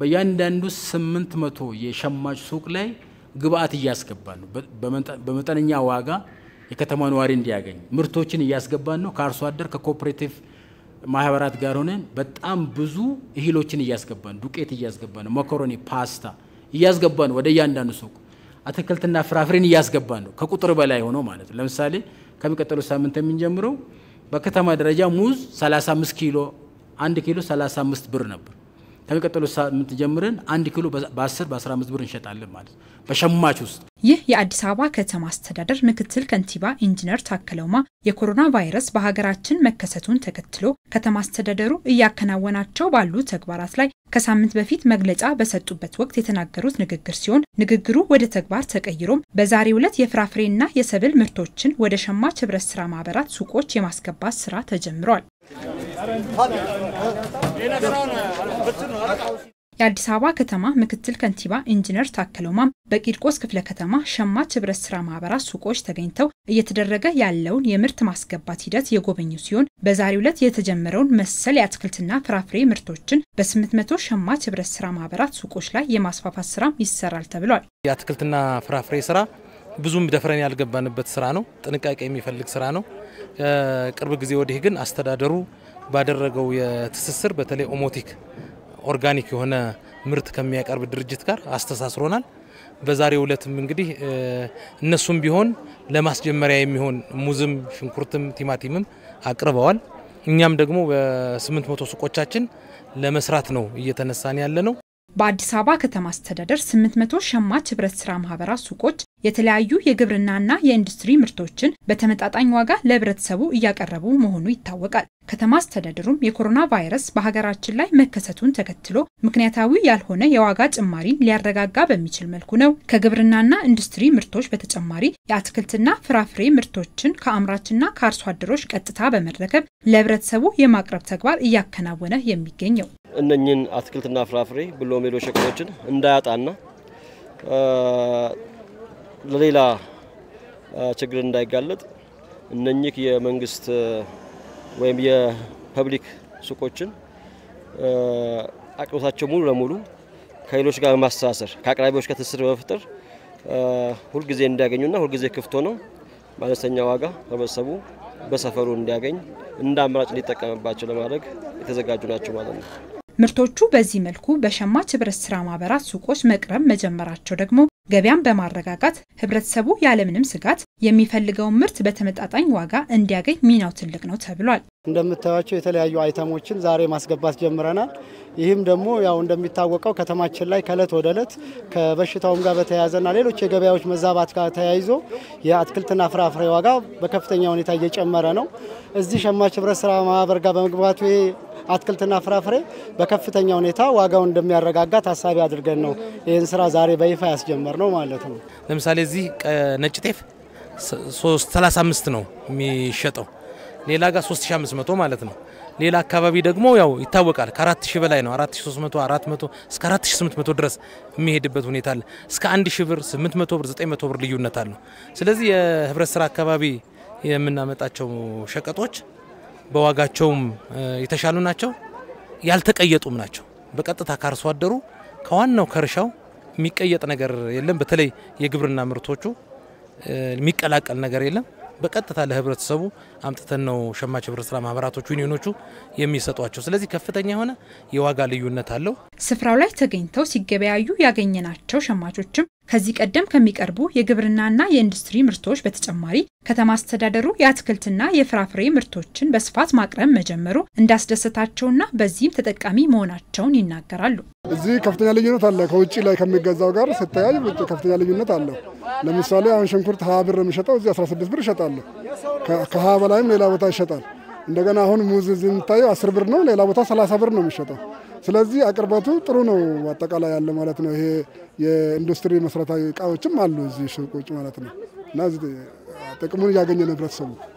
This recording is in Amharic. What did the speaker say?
በእያንዳንዱ ስምንት መቶ የሸማች ሱቅ ላይ ግብአት እያስገባን ነው። በመጠነኛ ዋጋ የከተማ ነዋሪ እንዲያገኝ ምርቶችን እያስገባን ነው። ከአርሶ አደር ከኮኦፕሬቲቭ ማህበራት ጋር ሆነን በጣም ብዙ እህሎችን እያስገባን ዱቄት እያስገባን መኮሮኒ፣ ፓስታ እያስገባን ወደ እያንዳንዱ ሱቅ አትክልትና ፍራፍሬን እያስገባን ነው። ከቁጥር በላይ ሆኖ ማለት ነው። ለምሳሌ ከሚቀጥለው ሳምንት የምንጀምረው በከተማ ደረጃ ሙዝ 35 ኪሎ አንድ ኪሎ 35 ብር ነበር። ከሚቀጥሉ ሳምንት ጀምረን አንድ ኪሎ በ10 በ15 ብር እንሸጣለን ማለት ነው በሸማች ውስጥ። ይህ የአዲስ አበባ ከተማ አስተዳደር ምክትል ከንቲባ ኢንጂነር ታከለውማ የኮሮና ቫይረስ በሀገራችን መከሰቱን ተከትሎ ከተማ አስተዳደሩ እያከናወናቸው ባሉ ተግባራት ላይ ከሳምንት በፊት መግለጫ በሰጡበት ወቅት የተናገሩት ንግግር ሲሆን ንግግሩ ወደ ተግባር ተቀይሮም በዛሬው ዕለት የፍራፍሬና የሰብል ምርቶችን ወደ ሸማች ህብረት ስራ ማህበራት ሱቆች የማስገባት ስራ ተጀምሯል። የአዲስ አበባ ከተማ ምክትል ከንቲባ ኢንጂነር ታከለ ኡማም በቂርቆስ ክፍለ ከተማ ሸማች ህብረት ስራ ማህበራት ሱቆች ተገኝተው እየተደረገ ያለውን የምርት ማስገባት ሂደት የጎበኙ ሲሆን በዛሬው ዕለት የተጀመረውን መሰል የአትክልትና ፍራፍሬ ምርቶችን በ800 ሸማች ህብረት ስራ ማህበራት ሱቆች ላይ የማስፋፋት ስራም ይሰራል ተብሏል። የአትክልትና ፍራፍሬ ስራ ብዙም ደፍረን ያልገባንበት ስራ ነው። ጥንቃቄ የሚፈልግ ስራ ነው። ቅርብ ጊዜ ወዲህ ግን አስተዳደሩ ባደረገው የትስስር በተለይ ኦሞቲክ ኦርጋኒክ የሆነ ምርት ከሚያቀርብ ድርጅት ጋር አስተሳስሮናል። በዛሬው ውለትም እንግዲህ እነሱም ቢሆን ለማስጀመሪያ የሚሆን ሙዝም፣ ሽንኩርትም፣ ቲማቲምም አቅርበዋል። እኛም ደግሞ በ800 ሱቆቻችን ለመስራት ነው እየተነሳን ያለ ነው። በአዲስ አበባ ከተማ አስተዳደር 800 ሸማች ህብረት ስራ ማህበራት ሱቆች የተለያዩ የግብርናና የኢንዱስትሪ ምርቶችን በተመጣጣኝ ዋጋ ለህብረተሰቡ እያቀረቡ መሆኑ ይታወቃል። ከተማ አስተዳደሩም የኮሮና ቫይረስ በሀገራችን ላይ መከሰቱን ተከትሎ ምክንያታዊ ያልሆነ የዋጋ ጭማሪን ሊያረጋጋ በሚችል መልኩ ነው ከግብርናና ኢንዱስትሪ ምርቶች በተጨማሪ የአትክልትና ፍራፍሬ ምርቶችን ከአምራችና ከአርሶ አደሮች ቀጥታ በመረከብ ለህብረተሰቡ የማቅረብ ተግባር እያከናወነ የሚገኘው። እነኝን አትክልትና ፍራፍሬ ብሎም ሌሎች ሸቀጦችን እንዳያጣና ለሌላ ችግር እንዳይጋለጥ እነኚህ የመንግስት ወይም የፐብሊክ ሱቆችን አቅርቦታቸው ሙሉ ለሙሉ ከሌሎች ጋር በማስተሳሰር ከአቅራቢዎች ጋር ትስስር በመፍጠር ሁልጊዜ እንዲያገኙና ሁልጊዜ ክፍቶ ነው። በአነስተኛ ዋጋ ህብረተሰቡ በሰፈሩ እንዲያገኝ እንደ አማራጭ እንዲጠቀምባቸው ለማድረግ የተዘጋጁ ናቸው ማለት ነው። ምርቶቹ በዚህ መልኩ በሸማች ህብረት ስራ ማህበራት ሱቆች መቅረብ መጀመራቸው ደግሞ ገበያን በማረጋጋት ህብረተሰቡ ያለምንም ስጋት የሚፈልገውን ምርት በተመጣጣኝ ዋጋ እንዲያገኝ ሚናው ትልቅ ነው ተብሏል። እንደምታያቸው የተለያዩ አይተሞችን ዛሬ ማስገባት ጀምረናል። ይህም ደግሞ ያው እንደሚታወቀው ከተማችን ላይ ከእለት ወደ እለት ከበሽታውም ጋር በተያያዘና ሌሎች የገበያዎች መዛባት ጋር ተያይዞ የአትክልትና ፍራፍሬ ዋጋ በከፍተኛ ሁኔታ እየጨመረ ነው። እዚህ ሸማች ህብረት ስራ ማህበር ጋር በመግባቱ አትክልትና ፍራፍሬ በከፍተኛ ሁኔታ ዋጋው እንደሚያረጋጋ ታሳቢ አድርገን ነው ይህን ስራ ዛሬ በይፋ ያስጀመር ነው ማለት ነው። ለምሳሌ እዚህ ነጭ ጤፍ 35 ነው የሚሸጠው ሌላ ጋር 3500 ማለት ነው። ሌላ አካባቢ ደግሞ ያው ይታወቃል ከ4000 በላይ ነው 4300 400 እስከ 4800 ድረስ የሚሄድበት ሁኔታ አለ። እስከ 1000 ብር 800 ብር 900 ብር ልዩነት አለው። ስለዚህ የህብረት ስራ አካባቢ የምናመጣቸው ሸቀጦች በዋጋቸውም የተሻሉ ናቸው፣ ያልተቀየጡም ናቸው። በቀጥታ ከአርሶ አደሩ ከዋናው ከእርሻው የሚቀየጥ ነገር የለም። በተለይ የግብርና ምርቶቹ የሚቀላቀል ነገር የለም። በቀጥታ ለህብረተሰቡ አምጥተን ነው ሸማች ህብረት ስራ ማህበራቶቹ ዩኒዮኖቹ የሚሰጧቸው። ስለዚህ ከፍተኛ የሆነ የዋጋ ልዩነት አለው። ስፍራው ላይ ተገኝተው ሲገበያዩ ያገኘናቸው ሸማቾችም ከዚህ ቀደም ከሚቀርቡ የግብርናና የኢንዱስትሪ ምርቶች በተጨማሪ ከተማ አስተዳደሩ የአትክልትና የፍራፍሬ ምርቶችን በስፋት ማቅረብ መጀመሩ እንዳስደሰታቸውና በዚህም ተጠቃሚ መሆናቸውን ይናገራሉ። እዚህ ከፍተኛ ልዩነት አለ። ከውጭ ላይ ከሚገዛው ጋር ስታያይ ከፍተኛ ልዩነት አለው። ለምሳሌ አሁን ሽንኩርት ሀያ ብር የሚሸጠው እዚህ 16 ብር ይሸጣለሁ። ከሀያ በላይም ሌላ ቦታ ይሸጣል። እንደገና አሁን ሙዝ እዚህ የሚታየው አስር ብር ነው፣ ሌላ ቦታ 30 ብር ነው የሚሸጠው። ስለዚህ አቅርቦቱ ጥሩ ነው አጠቃላይ ያለ ማለት ነው። ይሄ የኢንዱስትሪ መሰረታዊ እቃዎችም አሉ እዚህ ሱቆች ማለት ነው እና ጥቅሙን እያገኘ ነው ህብረተሰቡ።